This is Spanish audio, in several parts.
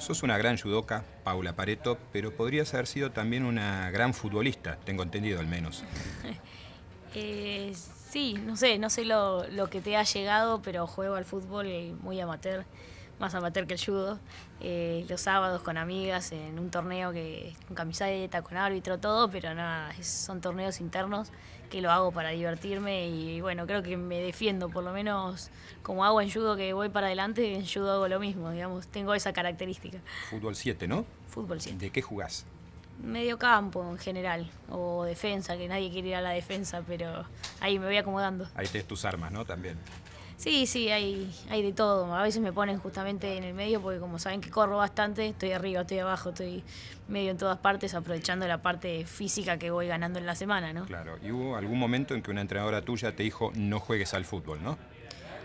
Sos una gran yudoca Paula Pareto, pero podrías haber sido también una gran futbolista, tengo entendido al menos. Eh, sí, no sé, no sé lo, que te ha llegado, pero juego al fútbol muy amateur, más amateur que el judo. Eh, los sábados con amigas en un torneo que con camiseta, con árbitro, todo, pero nada, son torneos internos que lo hago para divertirme y bueno, creo que me defiendo, por lo menos como hago en judo que voy para adelante, en judo hago lo mismo, digamos, tengo esa característica. Fútbol 7, ¿no? Fútbol 7. ¿De qué jugás? Medio campo en general, o defensa, que nadie quiere ir a la defensa, pero ahí me voy acomodando. Ahí tenés tus armas, ¿no? También. Sí, sí, hay, hay de todo. A veces me ponen justamente en el medio porque como saben que corro bastante, estoy arriba, estoy abajo, estoy medio en todas partes, aprovechando la parte física que voy ganando en la semana, ¿no? Claro. ¿Y hubo algún momento en que una entrenadora tuya te dijo no juegues al fútbol, no?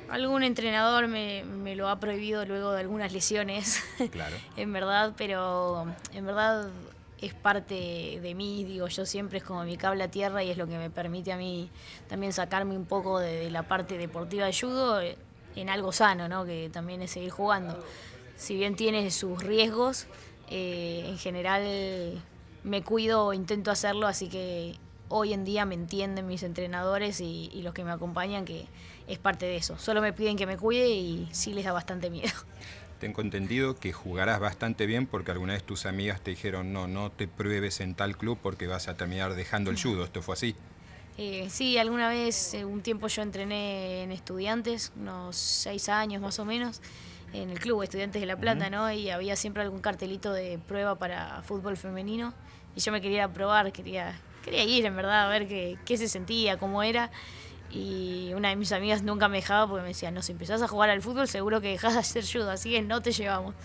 Algún entrenador me, me lo ha prohibido luego de algunas lesiones, claro. en verdad, pero en verdad es parte de mí, digo, yo siempre es como mi cable a tierra y es lo que me permite a mí también sacarme un poco de, la parte deportiva de judo eh, en algo sano, ¿no? que también es seguir jugando. Si bien tiene sus riesgos, eh, en general me cuido o intento hacerlo, así que hoy en día me entienden mis entrenadores y, los que me acompañan que es parte de eso. Solo me piden que me cuide y sí les da bastante miedo tengo entendido que jugarás bastante bien porque alguna vez tus amigas te dijeron, no, no te pruebes en tal club porque vas a terminar dejando el judo. ¿Esto fue así? Eh, sí, alguna vez, eh, un tiempo yo entrené en estudiantes, unos seis años más o menos, en el club Estudiantes de La Plata, ¿no? Y había siempre algún cartelito de prueba para fútbol femenino. Y yo me quería probar, quería, quería ir en verdad, a ver qué, qué se sentía, cómo era. Y una de mis amigas nunca me dejaba porque me decía, no, si empezás a jugar al fútbol seguro que dejás de hacer judo, así que no te llevamos.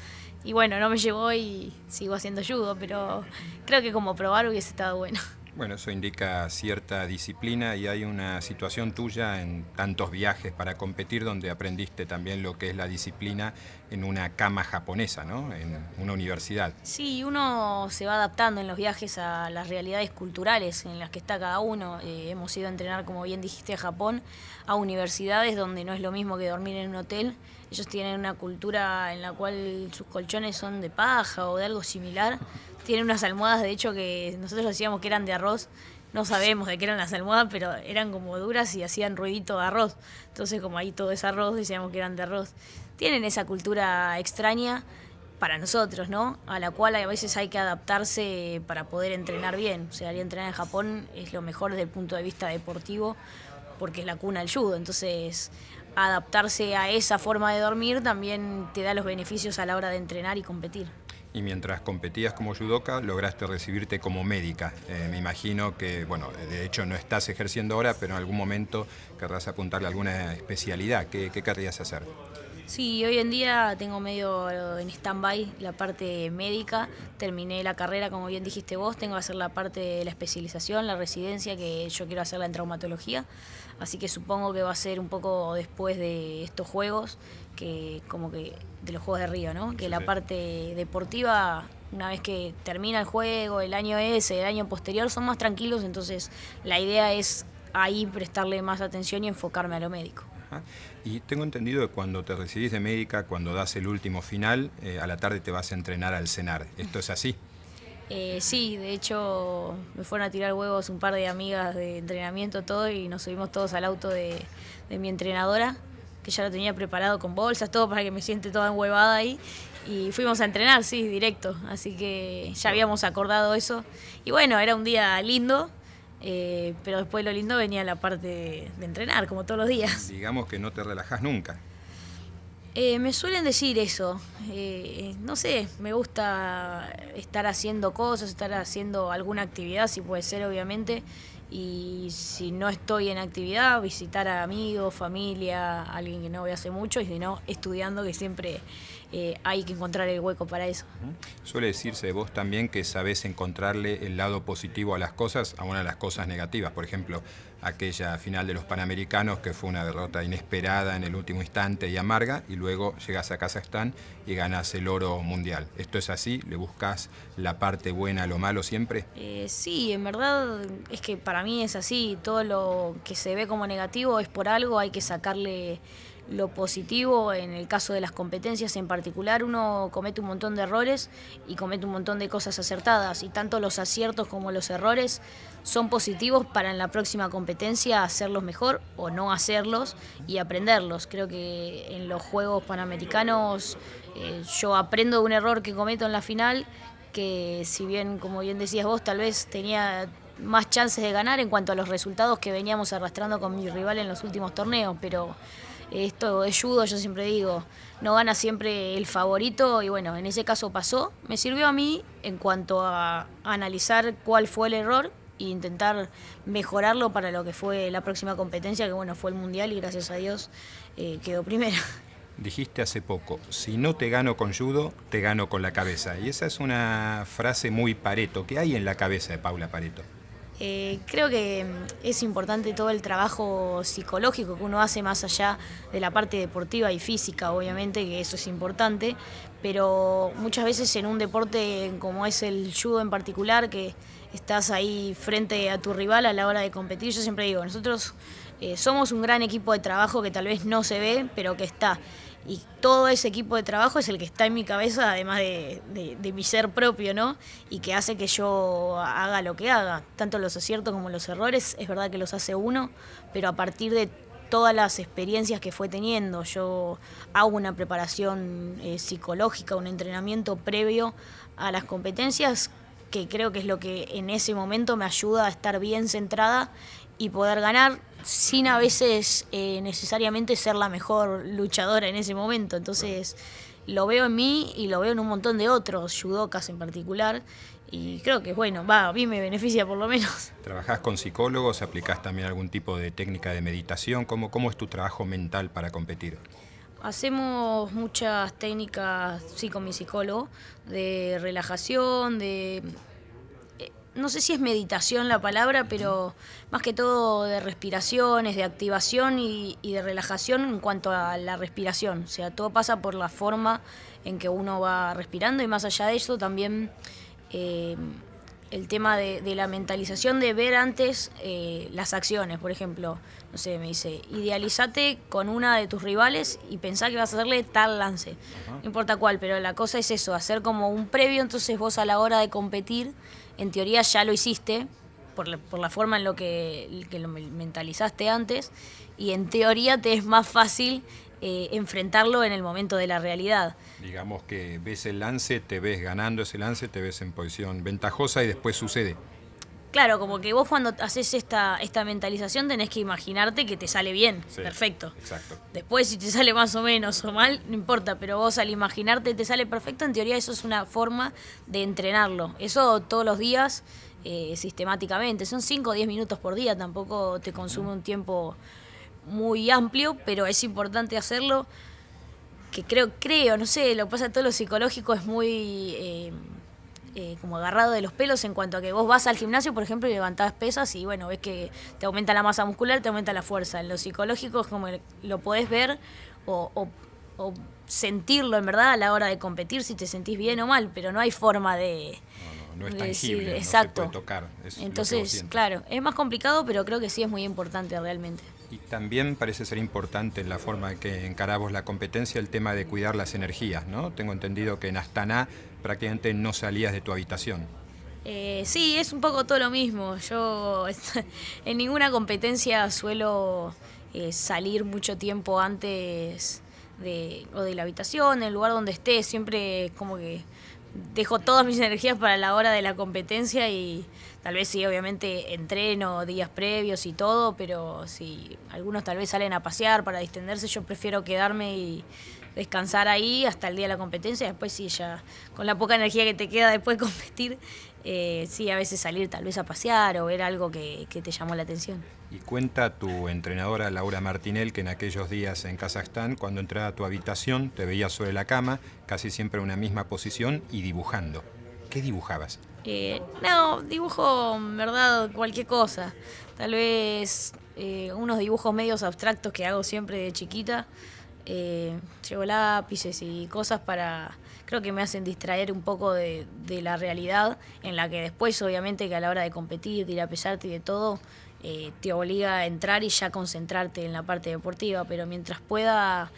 Y bueno, no me llevó y sigo haciendo judo, pero creo que como probar hubiese estado bueno. Bueno, eso indica cierta disciplina y hay una situación tuya en tantos viajes para competir donde aprendiste también lo que es la disciplina en una cama japonesa, ¿no? En una universidad. Sí, uno se va adaptando en los viajes a las realidades culturales en las que está cada uno. Eh, hemos ido a entrenar, como bien dijiste, a Japón, a universidades donde no es lo mismo que dormir en un hotel ellos tienen una cultura en la cual sus colchones son de paja o de algo similar. Tienen unas almohadas, de hecho, que nosotros decíamos que eran de arroz. No sabemos de qué eran las almohadas, pero eran como duras y hacían ruidito de arroz. Entonces, como ahí todo es arroz, decíamos que eran de arroz. Tienen esa cultura extraña para nosotros, ¿no? A la cual a veces hay que adaptarse para poder entrenar bien. O sea, entrenar en Japón es lo mejor desde el punto de vista deportivo, porque es la cuna del judo. Entonces, adaptarse a esa forma de dormir también te da los beneficios a la hora de entrenar y competir. Y mientras competías como judoka, lograste recibirte como médica. Eh, me imagino que, bueno, de hecho no estás ejerciendo ahora, pero en algún momento querrás apuntarle alguna especialidad. ¿Qué, qué querrías hacer? Sí, hoy en día tengo medio en stand-by la parte médica. Terminé la carrera, como bien dijiste vos, tengo que hacer la parte de la especialización, la residencia, que yo quiero hacerla en traumatología. Así que supongo que va a ser un poco después de estos juegos, que como que de los Juegos de Río, ¿no? Que la parte deportiva, una vez que termina el juego, el año ese, el año posterior, son más tranquilos. Entonces la idea es ahí prestarle más atención y enfocarme a lo médico. Y tengo entendido que cuando te recibís de médica, cuando das el último final, eh, a la tarde te vas a entrenar al cenar. ¿Esto es así? Eh, sí, de hecho me fueron a tirar huevos un par de amigas de entrenamiento, todo, y nos subimos todos al auto de, mi entrenadora, que ya lo tenía preparado con bolsas, todo para que me siente toda huevada ahí. Y fuimos a entrenar, sí, directo. Así que ya habíamos acordado eso. Y bueno, era un día lindo, eh, pero después lo lindo venía la parte de, entrenar, como todos los días. Digamos que no te relajas nunca. Eh, me suelen decir eso. Eh, no sé, me gusta estar haciendo cosas, estar haciendo alguna actividad, si puede ser, obviamente y si no estoy en actividad, visitar a amigos, familia, alguien que no voy hace mucho, y si no, estudiando, que siempre eh, hay que encontrar el hueco para eso. Suele decirse de vos también que sabés encontrarle el lado positivo a las cosas, a una de las cosas negativas. Por ejemplo, aquella final de los Panamericanos que fue una derrota inesperada en el último instante y amarga, y luego llegas a Kazajstán y ganas el oro mundial. ¿Esto es así? ¿Le buscas la parte buena a lo malo siempre? Eh, sí, en verdad es que para mí es así. Todo lo que se ve como negativo es por algo, hay que sacarle lo positivo en el caso de las competencias en particular, uno comete un montón de errores y comete un montón de cosas acertadas y tanto los aciertos como los errores son positivos para en la próxima competencia hacerlos mejor o no hacerlos y aprenderlos. Creo que en los Juegos Panamericanos eh, yo aprendo de un error que cometo en la final, que si bien, como bien decías vos, tal vez tenía más chances de ganar en cuanto a los resultados que veníamos arrastrando con mi rival en los últimos torneos, pero esto es judo, yo siempre digo, no gana siempre el favorito y bueno, en ese caso pasó. Me sirvió a mí en cuanto a analizar cuál fue el error e intentar mejorarlo para lo que fue la próxima competencia, que bueno, fue el Mundial y gracias a Dios eh, quedó primero. Dijiste hace poco, si no te gano con judo, te gano con la cabeza. Y esa es una frase muy Pareto. ¿Qué hay en la cabeza de Paula Pareto? Eh, creo que mm, es importante todo el trabajo psicológico que uno hace más allá de la parte deportiva y física, obviamente, que eso es importante, pero muchas veces en un deporte como es el judo en particular, que estás ahí frente a tu rival a la hora de competir. Yo siempre digo, nosotros eh, somos un gran equipo de trabajo que tal vez no se ve, pero que está. Y todo ese equipo de trabajo es el que está en mi cabeza, además de, mi ser propio, ¿no? Y que hace que yo haga lo que haga. Tanto los aciertos como los errores, es verdad que los hace uno, pero a partir de todas las experiencias que fue teniendo. Yo hago una preparación eh, psicológica, un entrenamiento previo a las competencias que creo que es lo que en ese momento me ayuda a estar bien centrada y poder ganar sin a veces eh, necesariamente ser la mejor luchadora en ese momento. Entonces lo veo en mí y lo veo en un montón de otros, judocas en particular, y creo que bueno, va, a mí me beneficia por lo menos. ¿Trabajás con psicólogos? ¿Aplicás también algún tipo de técnica de meditación? ¿Cómo, cómo es tu trabajo mental para competir? Hacemos muchas técnicas, sí, con mi psicólogo, de relajación, de... Eh, no sé si es meditación la palabra, pero más que todo de respiraciones, de activación y, de relajación en cuanto a la respiración. O sea, todo pasa por la forma en que uno va respirando y más allá de eso también eh, el tema de, la mentalización de ver antes eh, las acciones. Por ejemplo, no sé, me dice, idealizate con una de tus rivales y pensá que vas a hacerle tal lance. No importa cuál, pero la cosa es eso, hacer como un previo, entonces vos a la hora de competir, en teoría ya lo hiciste, por la, por la forma en lo que, que lo mentalizaste antes, y en teoría te es más fácil eh, enfrentarlo en el momento de la realidad. Digamos que ves el lance, te ves ganando ese lance, te ves en posición ventajosa y después sucede. Claro, como que vos cuando haces esta, esta mentalización tenés que imaginarte que te sale bien, perfecto. Exacto. Después si te sale más o menos o mal, no importa, pero vos al imaginarte te sale perfecto, en teoría eso es una forma de entrenarlo. Eso todos los días, eh, sistemáticamente. Son 5 o 10 minutos por día, tampoco te consume un tiempo muy amplio, pero es importante hacerlo, que creo, creo, no sé, lo que pasa todo lo psicológico es muy eh, eh, como agarrado de los pelos en cuanto a que vos vas al gimnasio, por ejemplo, y levantás pesas y bueno, ves que te aumenta la masa muscular, te aumenta la fuerza. En lo psicológico es como lo podés ver o, sentirlo en verdad a la hora de competir, si te sentís bien o mal, pero no hay forma de... exacto. No tocar. Entonces, claro, es más complicado, pero creo que sí es muy importante realmente. Y también parece ser importante en la forma en que encarabos la competencia el tema de cuidar las energías, ¿no? Tengo entendido que en Astana prácticamente no salías de tu habitación. Eh, sí, es un poco todo lo mismo. Yo en ninguna competencia suelo eh, salir mucho tiempo antes de, o de la habitación, en el lugar donde esté, siempre como que dejo todas mis energías para la hora de la competencia y tal vez sí, obviamente entreno días previos y todo, pero si algunos tal vez salen a pasear para distenderse, yo prefiero quedarme y descansar ahí hasta el día de la competencia. Después si ya con la poca energía que te queda después de competir, eh, sí, a veces salir tal vez a pasear o ver algo que, te llamó la atención. Y cuenta tu entrenadora Laura Martinel que en aquellos días en Kazajstán, cuando entraba a tu habitación, te veías sobre la cama, casi siempre en una misma posición y dibujando. ¿Qué dibujabas? Eh, no, dibujo, verdad, cualquier cosa. Tal vez eh, unos dibujos medios abstractos que hago siempre de chiquita eh, llevo lápices y cosas para, creo que me hacen distraer un poco de, la realidad en la que después obviamente que a la hora de competir, de ir a pesarte y de todo, eh, te obliga a entrar y ya concentrarte en la parte deportiva, pero mientras pueda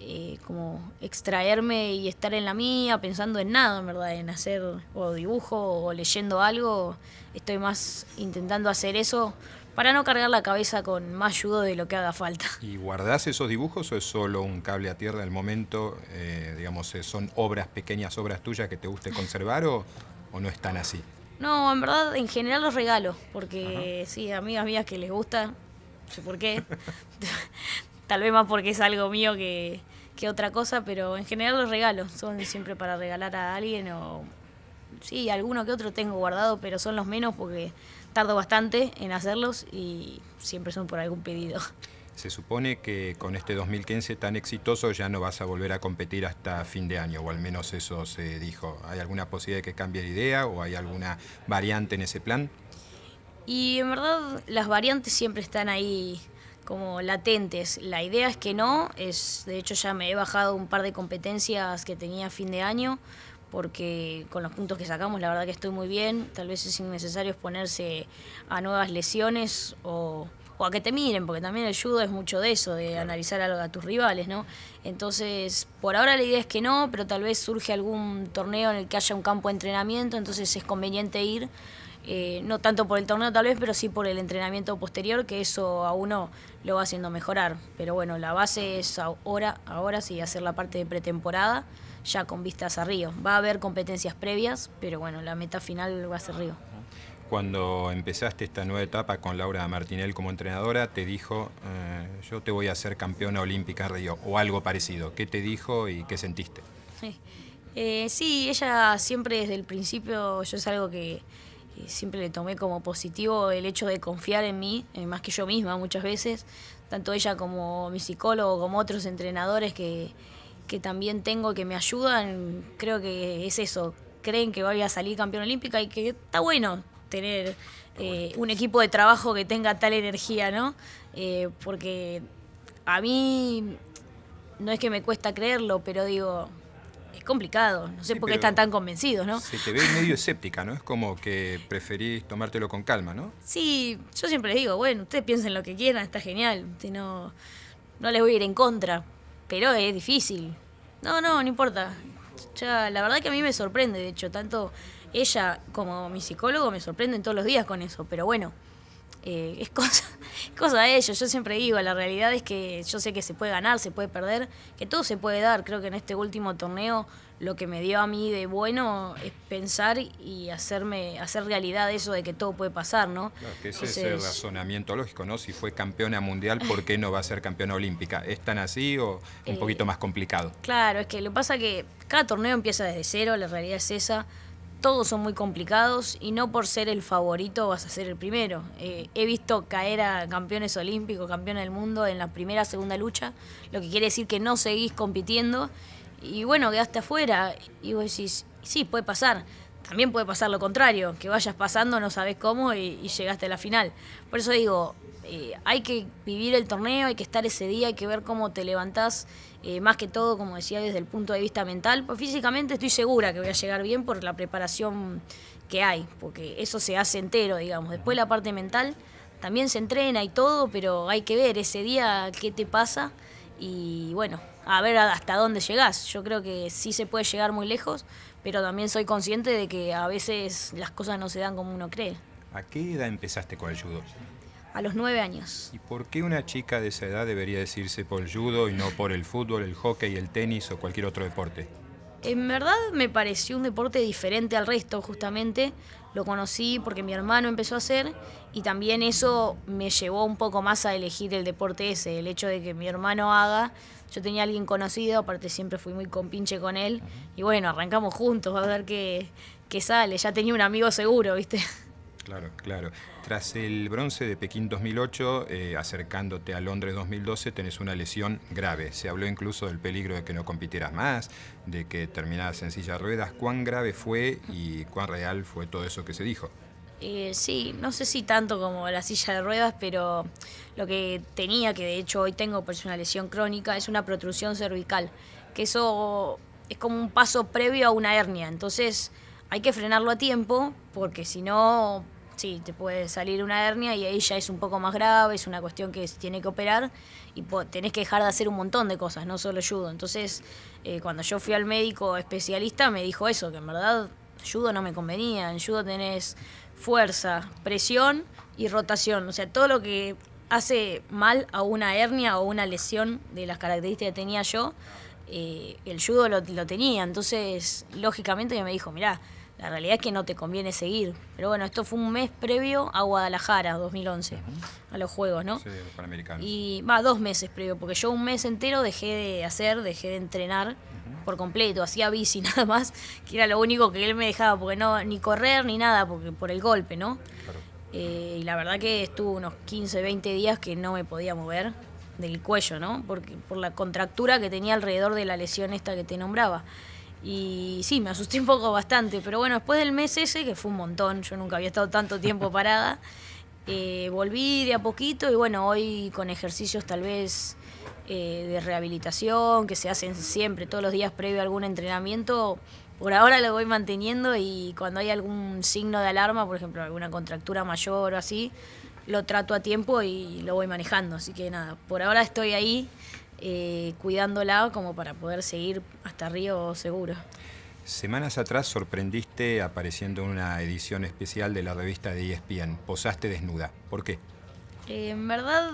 eh, como extraerme y estar en la mía pensando en nada, en verdad, en hacer o dibujo o leyendo algo, estoy más intentando hacer eso para no cargar la cabeza con más judo de lo que haga falta. ¿Y guardás esos dibujos o es solo un cable a tierra del momento? Eh, digamos, eh, ¿son obras, pequeñas obras tuyas que te guste conservar o, no están así? No, en verdad, en general los regalo, porque sí, amigas mías que les gusta, no sé por qué, tal vez más porque es algo mío que, otra cosa, pero en general los regalo, son siempre para regalar a alguien o sí, alguno que otro tengo guardado, pero son los menos porque tardo bastante en hacerlos y siempre son por algún pedido. Se supone que con este 2015 tan exitoso ya no vas a volver a competir hasta fin de año, o al menos eso se dijo. ¿Hay alguna posibilidad de que cambie de idea o hay alguna variante en ese plan? Y en verdad las variantes siempre están ahí como latentes. La idea es que no, es de hecho ya me he bajado un par de competencias que tenía fin de año porque con los puntos que sacamos la verdad que estoy muy bien, tal vez es innecesario exponerse a nuevas lesiones o, a que te miren, porque también el judo es mucho de eso, de analizar a, a, tus rivales, ¿no? Entonces, por ahora la idea es que no, pero tal vez surge algún torneo en el que haya un campo de entrenamiento, entonces es conveniente ir, eh, no tanto por el torneo tal vez, pero sí por el entrenamiento posterior, que eso a uno lo va haciendo mejorar. Pero bueno, la base es ahora, ahora sí, hacer la parte de pretemporada ya con vistas a Río. Va a haber competencias previas, pero bueno, la meta final va a ser Río. Cuando empezaste esta nueva etapa con Laura Martinel como entrenadora, te dijo, eh, yo te voy a hacer campeona olímpica Río, o algo parecido. ¿Qué te dijo y qué sentiste? sí eh, ella siempre desde el principio, yo es algo que, eh, siempre le tomé como positivo el hecho de confiar en mí, más que yo misma muchas veces, tanto ella como mi psicólogo, como otros entrenadores que, que también tengo que me ayudan, creo que es eso. Creen que voy a salir campeón olímpica y que está bueno tener eh, un equipo de trabajo que tenga tal energía, ¿no? Eh, porque a mí no es que me cuesta creerlo, pero digo, es complicado. No sé por qué están tan convencidos, ¿no? si te ve medio escéptica, ¿no? Es como que preferís tomártelo con calma, ¿no? Sí, yo siempre les digo, bueno, ustedes piensen lo que quieran, está genial. no, no les voy a ir en contra. Pero es difícil. No, no, no importa. Ya, la verdad que a mí me sorprende, de hecho, tanto ella como mi psicólogo me sorprenden todos los días con eso, pero bueno. Eh, es cosa, cosa de ellos. Yo siempre digo, la realidad es que yo sé que se puede ganar, se puede perder, que todo se puede dar. Creo que en este último torneo lo que me dio a mí de bueno es pensar y hacerme hacer realidad eso de que todo puede pasar, ¿no? que ese es el razonamiento lógico, ¿no? Si fue campeona mundial, ¿por qué no va a ser campeona olímpica? ¿Es tan así o un eh, poquito más complicado? Claro, es que lo pasa que cada torneo empieza desde cero, la realidad es esa todos son muy complicados y no por ser el favorito vas a ser el primero. Eh, he visto caer a campeones olímpicos, campeones del mundo en la primera, segunda lucha, lo que quiere decir que no seguís compitiendo y bueno, quedaste afuera. Y vos decís, sí, puede pasar. También puede pasar lo contrario, que vayas pasando, no sabes cómo y llegaste a la final. Por eso digo, eh, hay que vivir el torneo, hay que estar ese día, hay que ver cómo te levantás, eh, más que todo, como decía, desde el punto de vista mental. Pues físicamente estoy segura que voy a llegar bien por la preparación que hay, porque eso se hace entero, digamos. Después la parte mental también se entrena y todo, pero hay que ver ese día qué te pasa y bueno, a ver hasta dónde llegás. Yo creo que sí se puede llegar muy lejos, pero también soy consciente de que a veces las cosas no se dan como uno cree. ¿A qué edad empezaste con el judo? a los nueve años. ¿Y por qué una chica de esa edad debería decirse por judo y no por el fútbol, el hockey, el tenis o cualquier otro deporte? En verdad me pareció un deporte diferente al resto, justamente. Lo conocí porque mi hermano empezó a hacer y también eso me llevó un poco más a elegir el deporte ese. El hecho de que mi hermano haga, yo tenía a alguien conocido, aparte siempre fui muy compinche con él. Y bueno, arrancamos juntos, a ver qué, qué sale. Ya tenía un amigo seguro, ¿viste? Claro, claro. Tras el bronce de Pekín 2008, eh, acercándote a Londres 2012, tenés una lesión grave. Se habló incluso del peligro de que no compitieras más, de que terminaras en silla de ruedas. ¿Cuán grave fue y cuán real fue todo eso que se dijo? Eh, sí, no sé si tanto como la silla de ruedas, pero lo que tenía, que de hecho hoy tengo, pues, una lesión crónica, es una protrusión cervical, que eso es como un paso previo a una hernia. Entonces hay que frenarlo a tiempo, porque si no sí, te puede salir una hernia y ahí ya es un poco más grave, es una cuestión que se tiene que operar y tenés que dejar de hacer un montón de cosas, no solo judo. Entonces, eh, cuando yo fui al médico especialista me dijo eso, que en verdad judo no me convenía, en judo tenés fuerza, presión y rotación, o sea, todo lo que hace mal a una hernia o una lesión de las características que tenía yo, eh, el judo lo, lo tenía, entonces lógicamente me dijo, mirá, la realidad es que no te conviene seguir. Pero bueno, esto fue un mes previo a Guadalajara 2011, a los Juegos, ¿no? Sí, Panamericanos. Y va, dos meses previo, porque yo un mes entero dejé de hacer, dejé de entrenar por completo, hacía bici nada más, que era lo único que él me dejaba, porque no, ni correr ni nada, porque por el golpe, ¿no? Claro. Eh, y la verdad que estuvo unos 15, 20 días que no me podía mover del cuello, ¿no? Porque, por la contractura que tenía alrededor de la lesión esta que te nombraba. Y sí, me asusté un poco bastante, pero bueno, después del mes ese, que fue un montón, yo nunca había estado tanto tiempo parada, eh, volví de a poquito y bueno, hoy con ejercicios tal vez eh, de rehabilitación que se hacen siempre, todos los días previo a algún entrenamiento, por ahora lo voy manteniendo y cuando hay algún signo de alarma, por ejemplo, alguna contractura mayor o así, lo trato a tiempo y lo voy manejando. Así que nada, por ahora estoy ahí eh, cuidándola como para poder seguir hasta Río seguro. Semanas atrás sorprendiste apareciendo en una edición especial de la revista de ESPN. Posaste desnuda. ¿Por qué? Eh, en verdad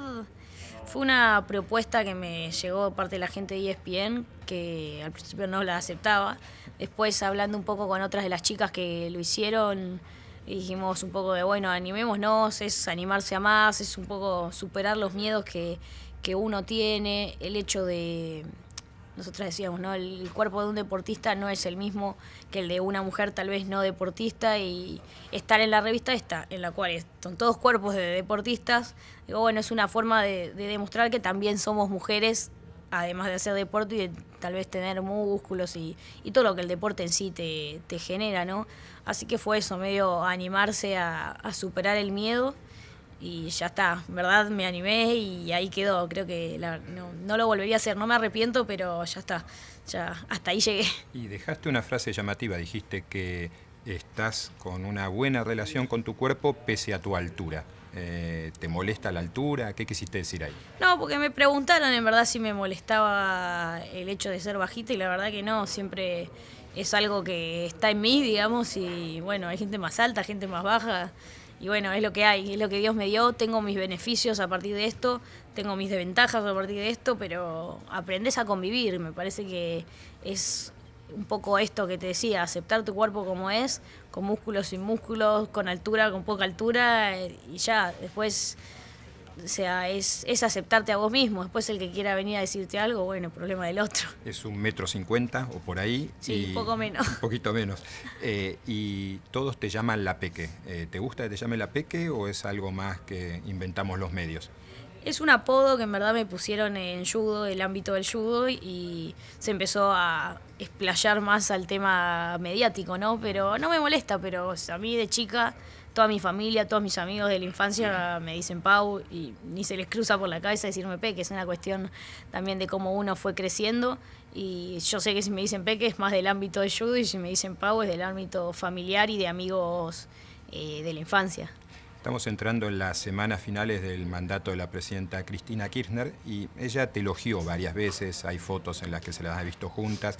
fue una propuesta que me llegó parte de la gente de ESPN, que al principio no la aceptaba. Después hablando un poco con otras de las chicas que lo hicieron, dijimos un poco de, bueno, animémonos, es animarse a más, es un poco superar los miedos que, que uno tiene, el hecho de, nosotras decíamos, ¿no? El, cuerpo de un deportista no es el mismo que el de una mujer tal vez no deportista y estar en la revista esta, en la cual son todos cuerpos de deportistas, digo, bueno, es una forma de, demostrar que también somos mujeres, además de hacer deporte y de tal vez tener músculos y, y todo lo que el deporte en sí te, genera, ¿no? Así que fue eso, medio animarse a superar el miedo y ya está, ¿verdad? Me animé y ahí quedó. Creo que no, no, lo volvería a hacer, no me arrepiento, pero ya está, ya hasta ahí llegué. Y dejaste una frase llamativa, dijiste que estás con una buena relación con tu cuerpo pese a tu altura. Eh, ¿Te molesta la altura? ¿Qué quisiste decir ahí? No, porque me preguntaron en verdad si me molestaba el hecho de ser bajita y la verdad que no, siempre es algo que está en mí, digamos, y bueno, hay gente más alta, gente más baja y bueno, es lo que hay, es lo que Dios me dio, tengo mis beneficios a partir de esto, tengo mis desventajas a partir de esto, pero aprendes a convivir, me parece que es un poco esto que te decía, aceptar tu cuerpo como es, con músculos, sin músculos, con altura, con poca altura, eh, y ya, después o sea, es, es, aceptarte a vos mismo. Después el que quiera venir a decirte algo, bueno, problema del otro. Es un metro cincuenta o por ahí. Sí, un poco menos. poquito menos. Eh, y todos te llaman la peque. Eh, ¿Te gusta que te llame la peque o es algo más que inventamos los medios? Es un apodo que en verdad me pusieron en judo, el ámbito del judo, y se empezó a explayar más al tema mediático, ¿no? Pero no me molesta, pero a mí de chica toda mi familia, todos mis amigos de la infancia me dicen Pau y ni se les cruza por la cabeza decirme Peque, es una cuestión también de cómo uno fue creciendo y yo sé que si me dicen Peque es más del ámbito de judo y si me dicen Pau es del ámbito familiar y de amigos eh, de la infancia. Estamos entrando en las semanas finales del mandato de la presidenta Cristina Kirchner y ella te elogió varias veces, hay fotos en las que se las ha visto juntas,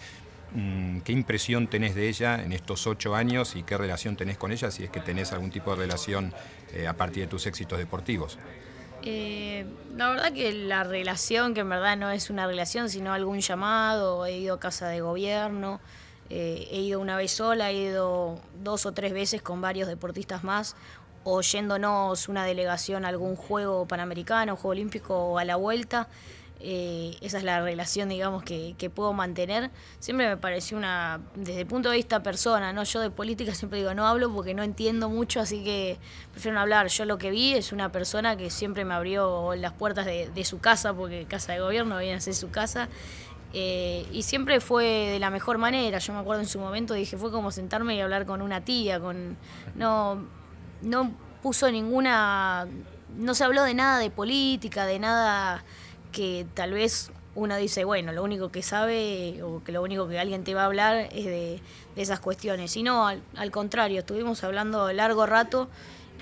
Mm, ¿Qué impresión tenés de ella en estos ocho años y qué relación tenés con ella si es que tenés algún tipo de relación eh, a partir de tus éxitos deportivos? Eh, la verdad que la relación, que en verdad no es una relación, sino algún llamado, he ido a casa de gobierno, eh, he ido una vez sola, he ido dos o tres veces con varios deportistas más, oyéndonos una delegación a algún juego panamericano, juego olímpico o a la vuelta. Eh, esa es la relación, digamos, que, puedo mantener. Siempre me pareció una, desde el punto de vista persona, ¿no? Yo de política siempre digo, no hablo porque no entiendo mucho, así que prefiero no hablar. Yo lo que vi es una persona que siempre me abrió las puertas de, su casa, porque casa de gobierno viene a ser su casa. Eh, y siempre fue de la mejor manera. Yo me acuerdo en su momento, dije, fue como sentarme y hablar con una tía, con. No, no puso ninguna. No se habló de nada de política, de nada que tal vez uno dice, bueno, lo único que sabe o que lo único que alguien te va a hablar es de, esas cuestiones. Y no, al, contrario, estuvimos hablando largo rato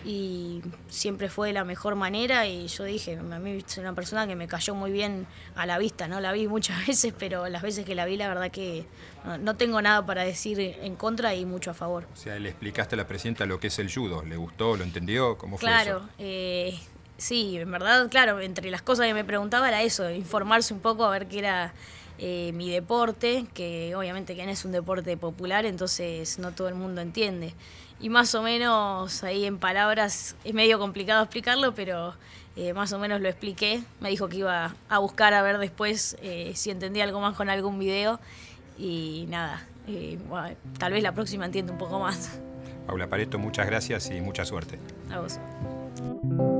y siempre fue de la mejor manera y yo dije, a mí es una persona que me cayó muy bien a la vista, ¿no? La vi muchas veces, pero las veces que la vi la verdad que no, tengo nada para decir en contra y mucho a favor. O sea, le explicaste a la presidenta lo que es el judo, ¿le gustó, lo entendió? ¿Cómo fue Claro, Eh, Sí, en verdad, claro, entre las cosas que me preguntaba era eso, informarse un poco a ver qué era eh, mi deporte, que obviamente que no es un deporte popular, entonces no todo el mundo entiende. Y más o menos ahí en palabras es medio complicado explicarlo, pero eh, más o menos lo expliqué. Me dijo que iba a buscar a ver después eh, si entendía algo más con algún video y nada, tal vez la próxima entienda un poco más. Paula Pareto, muchas gracias y mucha suerte. A vos.